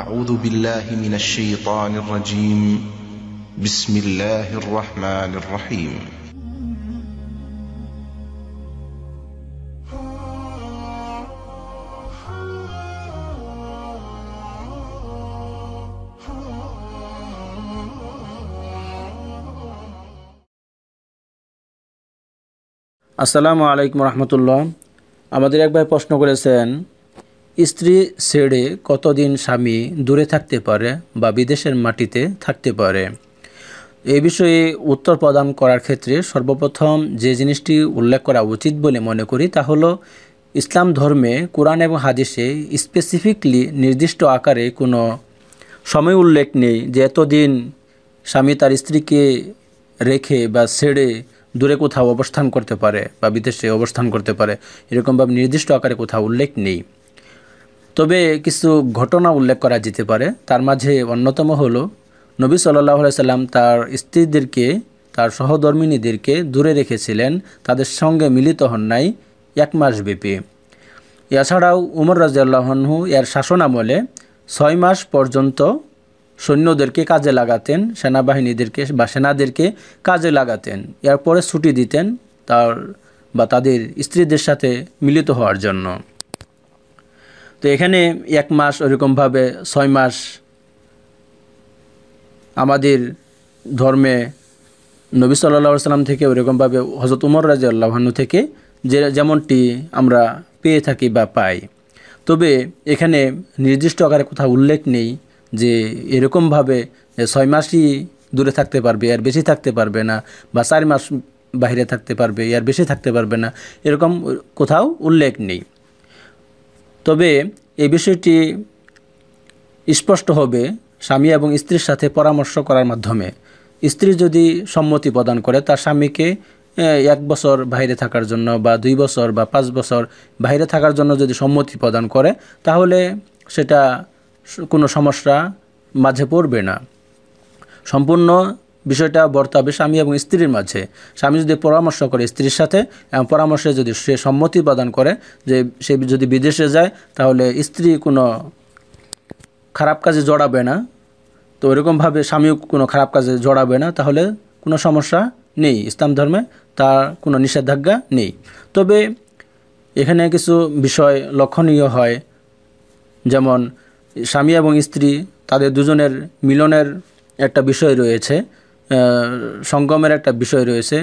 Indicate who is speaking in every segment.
Speaker 1: أعوذ بالله من الشيطان الرجيم بسم الله الرحمن الرحيم আসসালামু আলাইকুম রহমতুল্লাহ আমাদের এক ভাই প্রশ্ন করেছেন স্ত্রী ছেড়ে কতদিন স্বামী দূরে থাকতে পারে বা বিদেশের মাটিতে থাকতে পারে এ বিষয়ে উত্তর প্রদান করার ক্ষেত্রে সর্বপ্রথম যে জিনিসটি উল্লেখ করা উচিত বলে মনে করি তা হলো ইসলাম ধর্মে কোরআন এবং হাদিসে স্পেসিফিকলি নির্দিষ্ট আকারে কোনো সময় উল্লেখ নেই যে এতদিন স্বামী তার স্ত্রীকে রেখে বা ছেড়ে দূরে কোথাও অবস্থান করতে পারে বা বিদেশে অবস্থান করতে পারে এরকমভাবে নির্দিষ্ট আকারে কোথাও উল্লেখ নেই তবে কিছু ঘটনা উল্লেখ করা যেতে পারে তার মাঝে অন্যতম হলো নবী সাল্লাহ সাল্লাম তার স্ত্রীদেরকে তার সহধর্মিনীদেরকে দূরে রেখেছিলেন তাদের সঙ্গে মিলিত হন নাই এক মাস ব্যাপী এছাড়াও উমর রাজিয়াল্লাহনহু এর শাসনামলে ছয় মাস পর্যন্ত সৈন্যদেরকে কাজে লাগাতেন সেনাবাহিনীদেরকে বা সেনাদেরকে কাজে লাগাতেন এরপরে ছুটি দিতেন তার বা তাদের স্ত্রীদের সাথে মিলিত হওয়ার জন্য তো এখানে এক মাস ওরকমভাবে ছয় মাস আমাদের ধর্মে নবী সাল্লা সাল্লাম থেকে ওরকমভাবে হজরত উমর রাজি আল্লাহানু থেকে যে যেমনটি আমরা পেয়ে থাকি বা পাই তবে এখানে নির্দিষ্ট আকারে কোথাও উল্লেখ নেই যে এরকমভাবে ছয় মাসই দূরে থাকতে পারবে আর বেশি থাকতে পারবে না বা চার মাস বাহিরে থাকতে পারবে আর বেশি থাকতে পারবে না এরকম কোথাও উল্লেখ নেই তবে এই বিষয়টি স্পষ্ট হবে স্বামী এবং স্ত্রীর সাথে পরামর্শ করার মাধ্যমে স্ত্রী যদি সম্মতি প্রদান করে তার স্বামীকে এক বছর বাইরে থাকার জন্য বা দুই বছর বা পাঁচ বছর বাইরে থাকার জন্য যদি সম্মতি প্রদান করে তাহলে সেটা কোনো সমস্যা মাঝে পড়বে না সম্পূর্ণ বিষয়টা হবে স্বামী এবং স্ত্রীর মাঝে স্বামী যদি পরামর্শ করে স্ত্রীর সাথে এবং পরামর্শে যদি সে সম্মতি প্রদান করে যে সে যদি বিদেশে যায় তাহলে স্ত্রী কোনো খারাপ কাজে জড়াবে না তো এরকমভাবে স্বামীও কোনো খারাপ কাজে জড়াবে না তাহলে কোনো সমস্যা নেই ইসলাম ধর্মে তার কোনো নিষেধাজ্ঞা নেই তবে এখানে কিছু বিষয় লক্ষণীয় হয় যেমন স্বামী এবং স্ত্রী তাদের দুজনের মিলনের একটা বিষয় রয়েছে সঙ্গমের একটা বিষয় রয়েছে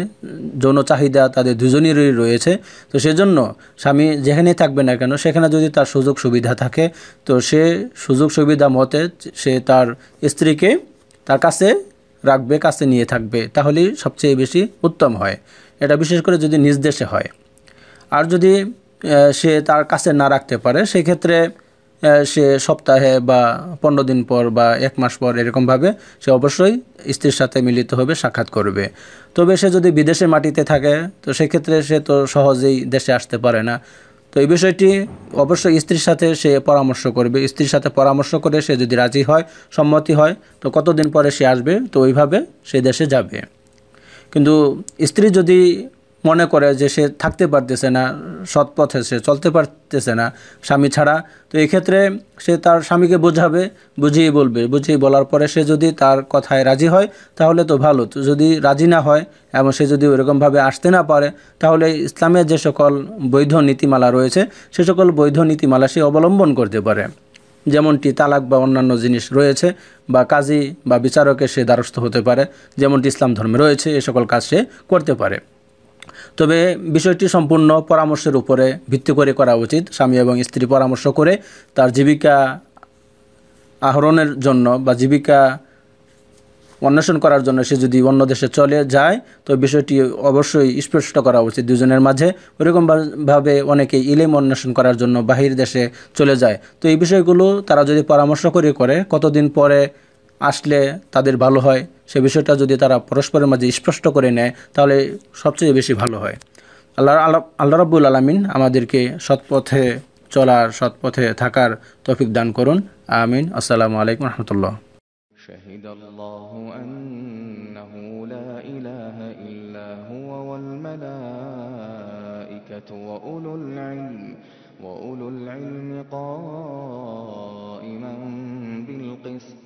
Speaker 1: যৌন চাহিদা তাদের দুজনেরই রয়েছে তো সেজন্য স্বামী যেখানেই থাকবে না কেন সেখানে যদি তার সুযোগ সুবিধা থাকে তো সে সুযোগ সুবিধা মতে সে তার স্ত্রীকে তার কাছে রাখবে কাছে নিয়ে থাকবে তাহলেই সবচেয়ে বেশি উত্তম হয় এটা বিশেষ করে যদি নিজ দেশে হয় আর যদি সে তার কাছে না রাখতে পারে সেক্ষেত্রে সে সপ্তাহে বা পনেরো দিন পর বা এক মাস পর এরকমভাবে সে অবশ্যই স্ত্রীর সাথে মিলিত হবে সাক্ষাৎ করবে তবে সে যদি বিদেশের মাটিতে থাকে তো সেক্ষেত্রে সে তো সহজেই দেশে আসতে পারে না তো এই বিষয়টি অবশ্যই স্ত্রীর সাথে সে পরামর্শ করবে স্ত্রীর সাথে পরামর্শ করে সে যদি রাজি হয় সম্মতি হয় তো কতদিন পরে সে আসবে তো ওইভাবে সে দেশে যাবে কিন্তু স্ত্রী যদি মনে করে যে সে থাকতে পারতেছে না সৎ পথে সে চলতে পারতেছে না স্বামী ছাড়া তো এক্ষেত্রে সে তার স্বামীকে বোঝাবে বুঝিয়ে বলবে বুঝিয়ে বলার পরে সে যদি তার কথায় রাজি হয় তাহলে তো ভালো তো যদি রাজি না হয় এবং সে যদি ওইরকমভাবে আসতে না পারে তাহলে ইসলামের যে সকল বৈধ নীতিমালা রয়েছে সে সকল বৈধ নীতিমালা সে অবলম্বন করতে পারে যেমনটি তালাক বা অন্যান্য জিনিস রয়েছে বা কাজী বা বিচারকের সে দ্বারস্থ হতে পারে যেমনটি ইসলাম ধর্মে রয়েছে এ সকল কাজ সে করতে পারে তবে বিষয়টি সম্পূর্ণ পরামর্শের উপরে ভিত্তি করে করা উচিত স্বামী এবং স্ত্রী পরামর্শ করে তার জীবিকা আহরণের জন্য বা জীবিকা অন্বেষণ করার জন্য সে যদি অন্য দেশে চলে যায় তো বিষয়টি অবশ্যই স্পষ্ট করা উচিত দুজনের মাঝে ওরকমভাবে অনেকে ইলেম অন্বেষণ করার জন্য বাহির দেশে চলে যায় তো এই বিষয়গুলো তারা যদি পরামর্শ করে করে কতদিন পরে আসলে তাদের ভালো হয় সে বিষয়টা যদি তারা পরস্পরের মাঝে স্পষ্ট করে নেয় তাহলে সবচেয়ে বেশি ভালো হয় আল্লাহ আল্লাহ আল্লাহ রব্বুল আলমিন আমাদেরকে সৎপথে চলার সৎপথে থাকার তফিক দান করুন আমিন আসসালামু আলাইকুম রহমতুল্লাহ شهد الله أنه لا إله إلا هو والملائكة وأولو العلم وأولو العلم قائما بالقسط